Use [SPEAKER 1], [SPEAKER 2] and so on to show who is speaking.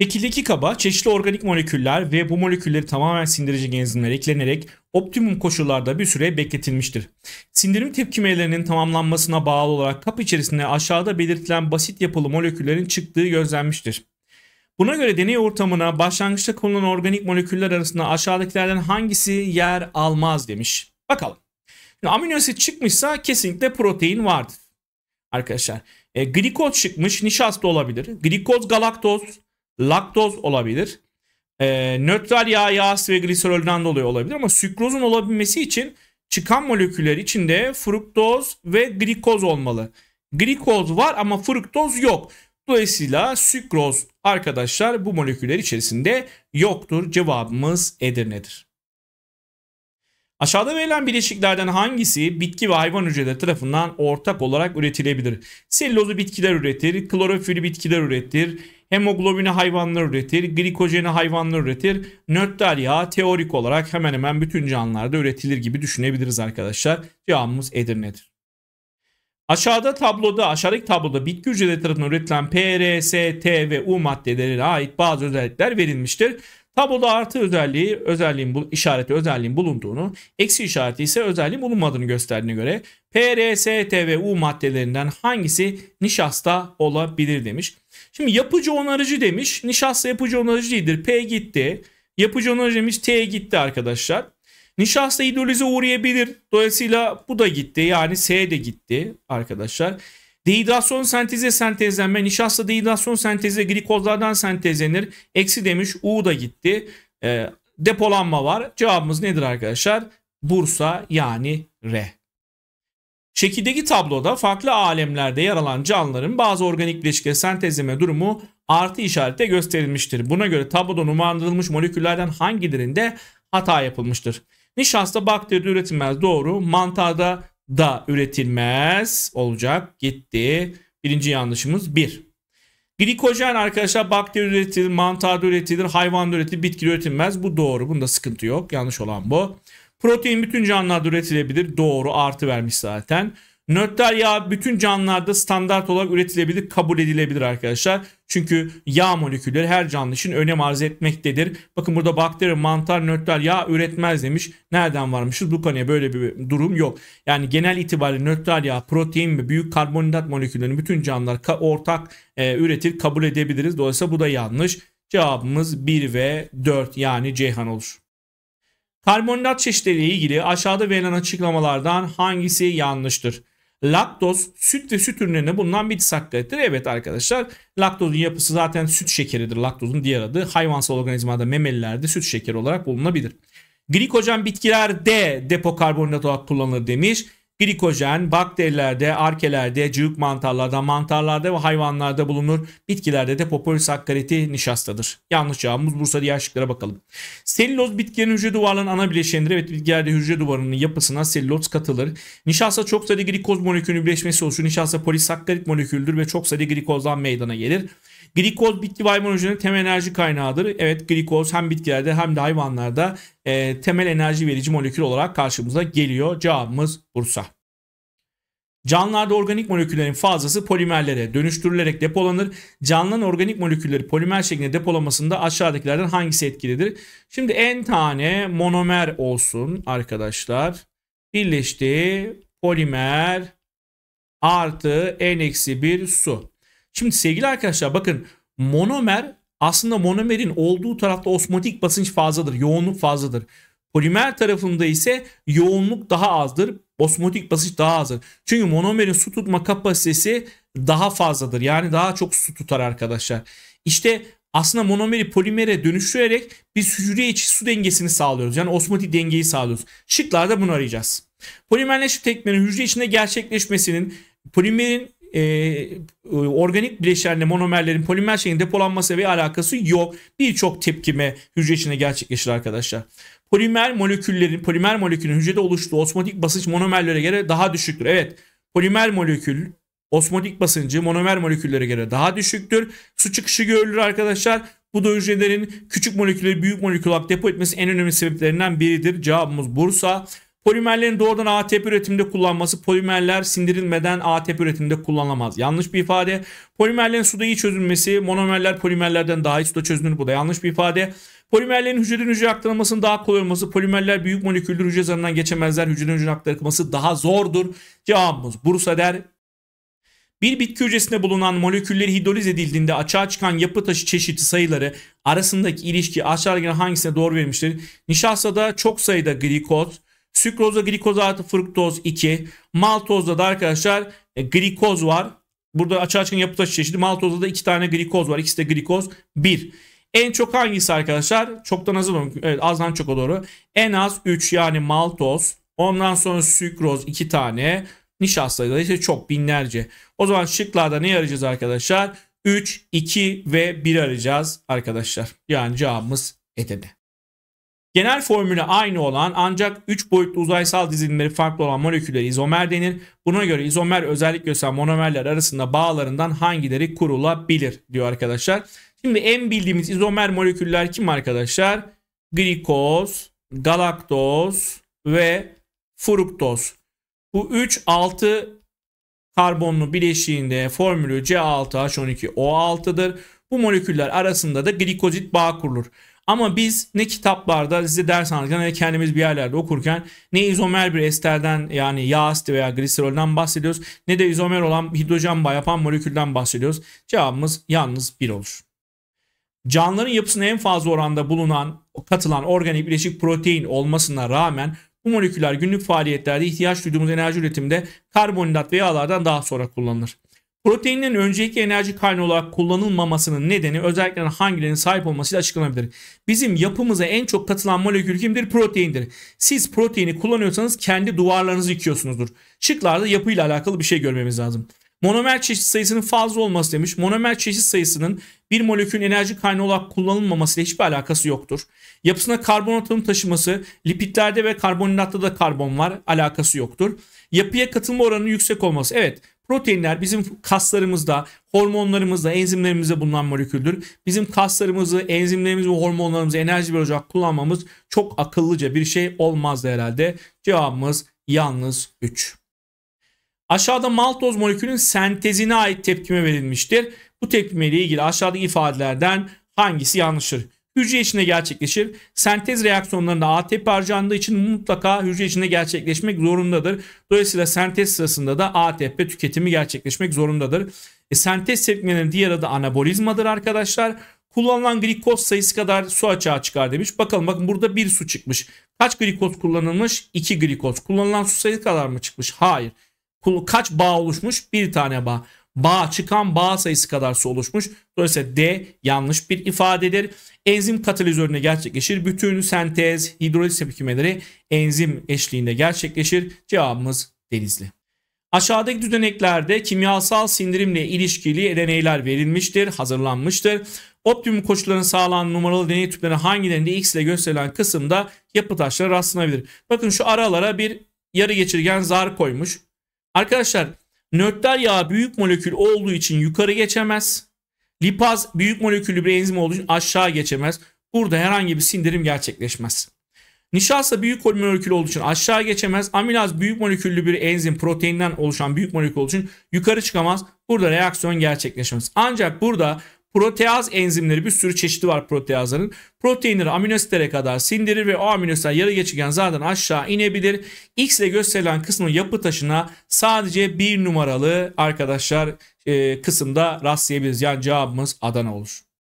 [SPEAKER 1] Şekildeki kaba çeşitli organik moleküller ve bu molekülleri tamamen sindirici genzimler eklenerek optimum koşullarda bir süre bekletilmiştir. Sindirim tepkimelerinin tamamlanmasına bağlı olarak kap içerisinde aşağıda belirtilen basit yapılı moleküllerin çıktığı gözlenmiştir. Buna göre deney ortamına başlangıçta konulan organik moleküller arasında aşağıdakilerden hangisi yer almaz demiş. Bakalım. Şimdi amino asit çıkmışsa kesinlikle protein vardır. Arkadaşlar e, glikoz çıkmış nişasta olabilir. Glikoz galaktoz Laktoz olabilir. E, nötral yağ, yağ asidi ve gliserolden dolayı olabilir ama sükrozun olabilmesi için çıkan moleküller içinde fruktoz ve glikoz olmalı. Glikoz var ama fruktoz yok. Dolayısıyla sükroz arkadaşlar bu moleküller içerisinde yoktur. Cevabımız Edirne'dir. Aşağıda verilen bileşiklerden hangisi bitki ve hayvan hücreleri tarafından ortak olarak üretilebilir? Sellozu bitkiler üretir, klorofili bitkiler üretir, hemoglobini hayvanlar üretir, glikojeni hayvanlar üretir. nötral yağ teorik olarak hemen hemen bütün canlılarda üretilir gibi düşünebiliriz arkadaşlar. Cevabımız Edirne'dir. Aşağıda tabloda, aşağıdaki tabloda bitki hücreleri tarafından üretilen P, T ve U maddelerine ait bazı özellikler verilmiştir. Tabloda artı özelliği özelliğin bu işareti özelliğin bulunduğunu, eksi işareti ise özelliğin bulunmadığını gösterdiğine göre P, R, S, T ve U maddelerinden hangisi nişasta olabilir demiş. Şimdi yapıcı onarıcı demiş. Nişasta yapıcı onarıcı değildir. P gitti. Yapıcı onarıcı demiş. T gitti arkadaşlar. Nişasta hidrolize uğrayabilir. Dolayısıyla bu da gitti. Yani S de gitti arkadaşlar. Dehidrasyon sentezi sentezlenme, nişasta dehidrasyon sentezi glikozlardan sentezlenir. Eksi demiş, U da gitti. E, depolanma var. Cevabımız nedir arkadaşlar? Bursa yani R. Şekildeki tabloda farklı alemlerde yer alan canlıların bazı organik bileşikleri sentezleme durumu artı işarette gösterilmiştir. Buna göre tabloda numaralandırılmış moleküllerden hangilerinde hata yapılmıştır? Nişasta bakteri üretilmez doğru. Mantarda da üretilmez olacak. Gitti. Birinci yanlışımız Bir. Glikojen arkadaşlar bakteri üretilir, mantarda üretilir, hayvan üretilir, bitki üretilmez. Bu doğru. Bunda sıkıntı yok. Yanlış olan bu. Protein bütün canlılarda üretilebilir. Doğru. Artı vermiş zaten. Nötral yağ bütün canlılarda standart olarak üretilebilir, kabul edilebilir arkadaşlar. Çünkü yağ molekülleri her canlı için önem arz etmektedir. Bakın burada bakteri, mantar, nötral yağ üretmez demiş. Nereden varmışız? Bu konuya böyle bir durum yok. Yani genel itibariyle nötral yağ, protein ve büyük karbonhidrat moleküllerini bütün canlılar ortak e, üretir, kabul edebiliriz. Dolayısıyla bu da yanlış. Cevabımız 1 ve 4 yani Ceyhan olur. Karbonhidrat çeşitleriyle ilgili aşağıda verilen açıklamalardan hangisi yanlıştır? Laktoz süt ve süt ürünlerinde bulunan bir sakkarittir. Evet arkadaşlar laktozun yapısı zaten süt şekeridir. Laktozun diğer adı hayvansal organizmada memelilerde süt şekeri olarak bulunabilir. Glikojen bitkilerde depo karbonhidrat olarak kullanılır demiş. Glikojen bakterilerde, arkelerde, cıvık mantarlarda, mantarlarda ve hayvanlarda bulunur. Bitkilerde de polisakkariti nişastadır. Yanlış cevabımız Bursa diğer şıklara bakalım. Selüloz bitkinin hücre duvarının ana bileşenidir. Evet bitkilerde hücre duvarının yapısına selüloz katılır. Nişasta çok sayıda glikoz molekülünün birleşmesi oluşur. Nişasta polisakkarit moleküldür ve çok sayıda glikozdan meydana gelir. Glikoz bitki ve hayvan hücrelerinin temel enerji kaynağıdır. Evet glikoz hem bitkilerde hem de hayvanlarda e, temel enerji verici molekül olarak karşımıza geliyor. Cevabımız Bursa. Canlılarda organik moleküllerin fazlası polimerlere dönüştürülerek depolanır. Canlının organik molekülleri polimer şeklinde depolamasında aşağıdakilerden hangisi etkilidir? Şimdi en tane monomer olsun arkadaşlar. Birleşti polimer artı n-1 su. Şimdi sevgili arkadaşlar bakın monomer aslında monomerin olduğu tarafta osmotik basınç fazladır, yoğunluk fazladır. Polimer tarafında ise yoğunluk daha azdır, osmotik basınç daha azdır. Çünkü monomerin su tutma kapasitesi daha fazladır. Yani daha çok su tutar arkadaşlar. İşte aslında monomeri polimere dönüştürerek biz hücre içi su dengesini sağlıyoruz. Yani osmotik dengeyi sağlıyoruz. Şıklarda bunu arayacağız. Polimerleşme tekmenin hücre içinde gerçekleşmesinin polimerin e, e, organik bileşenle monomerlerin polimer şeyin depolanması ve alakası yok. Birçok tepkime hücre içinde gerçekleşir arkadaşlar. Polimer moleküllerin, polimer molekülün hücrede oluştuğu osmotik basınç monomerlere göre daha düşüktür. Evet, polimer molekül osmotik basıncı monomer moleküllere göre daha düşüktür. Su çıkışı görülür arkadaşlar. Bu da hücrelerin küçük molekülleri büyük molekül olarak depo etmesi en önemli sebeplerinden biridir. Cevabımız Bursa. Polimerlerin doğrudan ATP üretiminde kullanması polimerler sindirilmeden ATP üretiminde kullanılamaz. Yanlış bir ifade. Polimerlerin suda iyi çözülmesi monomerler polimerlerden daha iyi suda çözünür. Bu da yanlış bir ifade. Polimerlerin hücreden hücre aktarılmasının daha kolay olması, polimerler büyük moleküllü hücre zarından geçemezler, hücreden hücre aktarılması daha zordur. Cevabımız Bursa der. Bir bitki hücresinde bulunan molekülleri hidroliz edildiğinde açığa çıkan yapı taşı çeşidi sayıları arasındaki ilişki aşağıdaki hangisine doğru verilmiştir? Nişastada çok sayıda glikot. Sükroza glikoz artı fruktoz 2. Maltozda da arkadaşlar e, glikoz var. Burada açığa çıkan yapı taşı çeşidi. Maltozda da 2 tane glikoz var. İkisi de glikoz 1. En çok hangisi arkadaşlar? Çoktan azı mı? Evet azdan çoka doğru. En az 3 yani maltoz. Ondan sonra sükroz 2 tane. Nişastayı da işte çok binlerce. O zaman şıklarda ne arayacağız arkadaşlar? 3, 2 ve 1 arayacağız arkadaşlar. Yani cevabımız Edirne. Genel formülü aynı olan ancak 3 boyutlu uzaysal dizilimleri farklı olan moleküllere izomer denir. Buna göre izomer özellik gösteren monomerler arasında bağlarından hangileri kurulabilir diyor arkadaşlar. Şimdi en bildiğimiz izomer moleküller kim arkadaşlar? Glikoz, galaktoz ve fruktoz. Bu 3 6 karbonlu bileşiğinde formülü C6H12O6'dır. Bu moleküller arasında da glikozit bağ kurulur. Ama biz ne kitaplarda size ders anlatırken ne kendimiz bir yerlerde okurken ne izomer bir esterden yani yağ asidi veya gliserolden bahsediyoruz ne de izomer olan hidrojen bağ yapan molekülden bahsediyoruz. Cevabımız yalnız bir olur. Canlıların yapısına en fazla oranda bulunan katılan organik bileşik protein olmasına rağmen bu moleküller günlük faaliyetlerde ihtiyaç duyduğumuz enerji üretiminde karbonhidrat ve yağlardan daha sonra kullanılır. Proteinin önceki enerji kaynağı olarak kullanılmamasının nedeni özellikle hangilerinin sahip olmasıyla açıklanabilir. Bizim yapımıza en çok katılan molekül kimdir? Proteindir. Siz proteini kullanıyorsanız kendi duvarlarınızı yıkıyorsunuzdur. Şıklarda yapıyla alakalı bir şey görmemiz lazım. Monomer çeşit sayısının fazla olması demiş. Monomer çeşit sayısının bir molekülün enerji kaynağı olarak kullanılmamasıyla hiçbir alakası yoktur. Yapısına karbon atomu taşıması, lipitlerde ve karbonhidratta da karbon var, alakası yoktur. Yapıya katılma oranının yüksek olması. Evet, Proteinler bizim kaslarımızda, hormonlarımızda, enzimlerimizde bulunan moleküldür. Bizim kaslarımızı, enzimlerimizi ve hormonlarımızı enerji bir olarak kullanmamız çok akıllıca bir şey olmazdı herhalde. Cevabımız yalnız 3. Aşağıda maltoz molekülün sentezine ait tepkime verilmiştir. Bu tepkime ile ilgili aşağıdaki ifadelerden hangisi yanlıştır? hücre içinde gerçekleşir. Sentez reaksiyonlarında ATP harcandığı için mutlaka hücre içinde gerçekleşmek zorundadır. Dolayısıyla sentez sırasında da ATP tüketimi gerçekleşmek zorundadır. E, sentez sevkmelerinin diğer adı anabolizmadır arkadaşlar. Kullanılan glikoz sayısı kadar su açığa çıkar demiş. Bakalım bakın burada bir su çıkmış. Kaç glikoz kullanılmış? 2 glikoz. Kullanılan su sayısı kadar mı çıkmış? Hayır. Kaç bağ oluşmuş? Bir tane bağ bağ çıkan bağ sayısı kadarsa oluşmuş. Dolayısıyla D yanlış bir ifadedir. Enzim katalizöründe gerçekleşir. Bütün sentez, hidroliz tepkimeleri enzim eşliğinde gerçekleşir. Cevabımız Denizli. Aşağıdaki düzeneklerde kimyasal sindirimle ilişkili deneyler verilmiştir, hazırlanmıştır. Optimum koşulların sağlanan numaralı deney tüpleri hangilerinde x ile gösterilen kısımda yapı taşları rastlanabilir. Bakın şu aralara bir yarı geçirgen zar koymuş. Arkadaşlar Nötral yağ büyük molekül olduğu için yukarı geçemez. Lipaz büyük moleküllü bir enzim olduğu için aşağı geçemez. Burada herhangi bir sindirim gerçekleşmez. Nişasta büyük molekül olduğu için aşağı geçemez. Amilaz büyük moleküllü bir enzim proteinden oluşan büyük molekül olduğu için yukarı çıkamaz. Burada reaksiyon gerçekleşmez. Ancak burada Proteaz enzimleri bir sürü çeşidi var proteazların. Proteinleri aminositlere kadar sindirir ve o aminositler yarı geçirgen zaten aşağı inebilir. X ile gösterilen kısmın yapı taşına sadece bir numaralı arkadaşlar e, kısımda rastlayabiliriz. Yani cevabımız Adana olur.